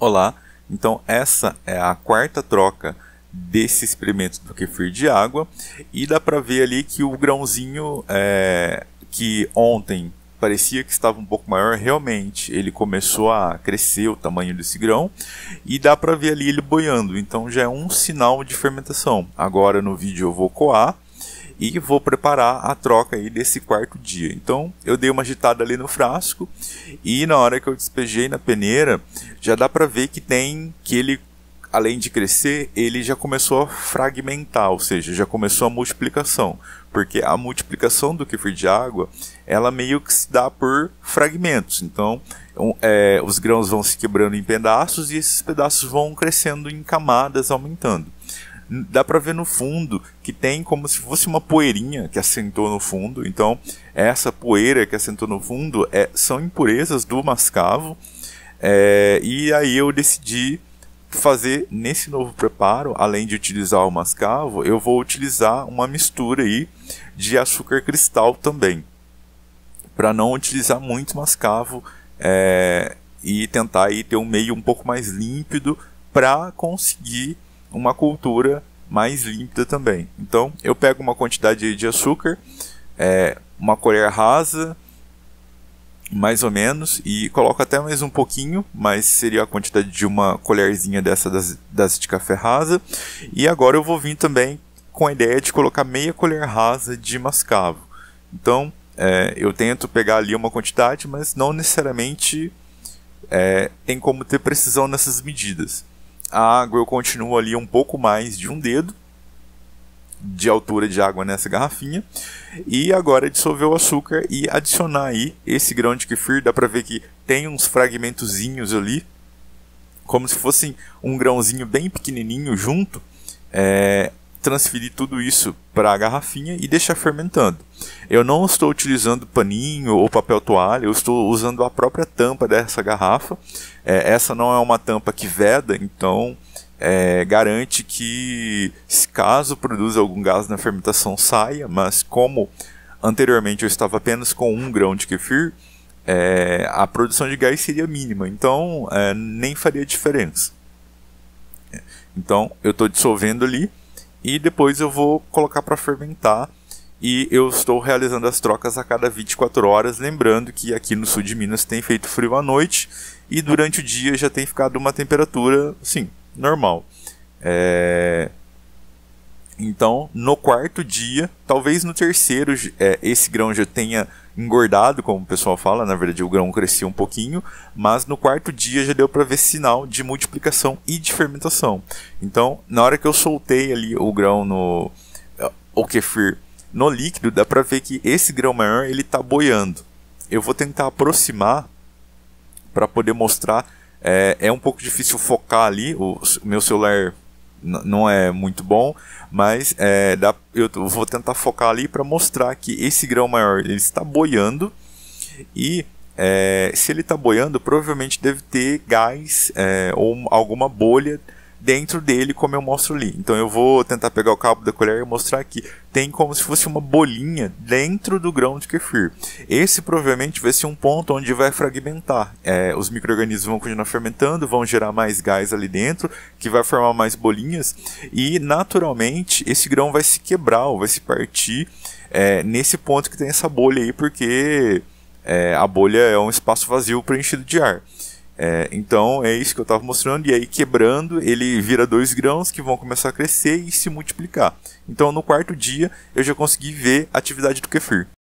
Olá, então essa é a quarta troca desse experimento do kefir de água e dá para ver ali que o grãozinho é, que ontem parecia que estava um pouco maior, realmente ele começou a crescer o tamanho desse grão e dá para ver ali ele boiando, então já é um sinal de fermentação. Agora no vídeo eu vou coar e vou preparar a troca aí desse quarto dia. Então eu dei uma agitada ali no frasco e na hora que eu despejei na peneira, já dá para ver que tem que ele além de crescer, ele já começou a fragmentar, ou seja, já começou a multiplicação, porque a multiplicação do kefir de água, ela meio que se dá por fragmentos. Então, um, é, os grãos vão se quebrando em pedaços e esses pedaços vão crescendo em camadas, aumentando dá para ver no fundo que tem como se fosse uma poeirinha que assentou no fundo. Então, essa poeira que assentou no fundo é, são impurezas do mascavo. É, e aí eu decidi fazer nesse novo preparo, além de utilizar o mascavo, eu vou utilizar uma mistura aí de açúcar cristal também, para não utilizar muito mascavo é, e tentar aí ter um meio um pouco mais límpido para conseguir uma cultura mais límpida também. Então eu pego uma quantidade de açúcar, é, uma colher rasa, mais ou menos, e coloco até mais um pouquinho, mas seria a quantidade de uma colherzinha dessa das, das de café rasa. E agora eu vou vir também com a ideia de colocar meia colher rasa de mascavo. Então é, eu tento pegar ali uma quantidade, mas não necessariamente é, tem como ter precisão nessas medidas a água eu continuo ali um pouco mais de um dedo de altura de água nessa garrafinha. E agora dissolver o açúcar e adicionar aí esse grão de kefir. Dá para ver que tem uns fragmentozinhos ali, como se fosse um grãozinho bem pequenininho junto. É, transferir tudo isso para a garrafinha e deixar fermentando. Eu não estou utilizando paninho ou papel toalha, eu estou usando a própria tampa dessa garrafa. É, essa não é uma tampa que veda, então é, garante que, caso produza algum gás na fermentação, saia, mas como anteriormente eu estava apenas com um grão de kefir, é, a produção de gás seria mínima, então é, nem faria diferença. É, então eu estou dissolvendo ali e depois eu vou colocar para fermentar e eu estou realizando as trocas a cada 24 horas, lembrando que aqui no sul de Minas tem feito frio à noite e durante o dia já tem ficado uma temperatura, sim, normal. É... Então, no quarto dia, talvez no terceiro, é, esse grão já tenha engordado, como o pessoal fala, na verdade o grão crescia um pouquinho, mas no quarto dia já deu para ver sinal de multiplicação e de fermentação. Então, na hora que eu soltei ali o grão no o kefir no líquido, dá para ver que esse grão maior ele tá boiando. Eu vou tentar aproximar para poder mostrar é, é um pouco difícil focar ali, o meu celular não é muito bom, mas é, dá, eu vou tentar focar ali para mostrar que esse grão maior ele está boiando e é, se ele está boiando, provavelmente deve ter gás é, ou alguma bolha dentro dele, como eu mostro ali. Então eu vou tentar pegar o cabo da colher e mostrar aqui. Tem como se fosse uma bolinha dentro do grão de kefir. Esse provavelmente vai ser um ponto onde vai fragmentar. É, os micro-organismos vão continuar fermentando, vão gerar mais gás ali dentro, que vai formar mais bolinhas. E naturalmente esse grão vai se quebrar, ou vai se partir é, nesse ponto que tem essa bolha aí, porque é, a bolha é um espaço vazio preenchido de ar. É, então é isso que eu estava mostrando, e aí quebrando, ele vira dois grãos que vão começar a crescer e se multiplicar. Então no quarto dia eu já consegui ver a atividade do kefir.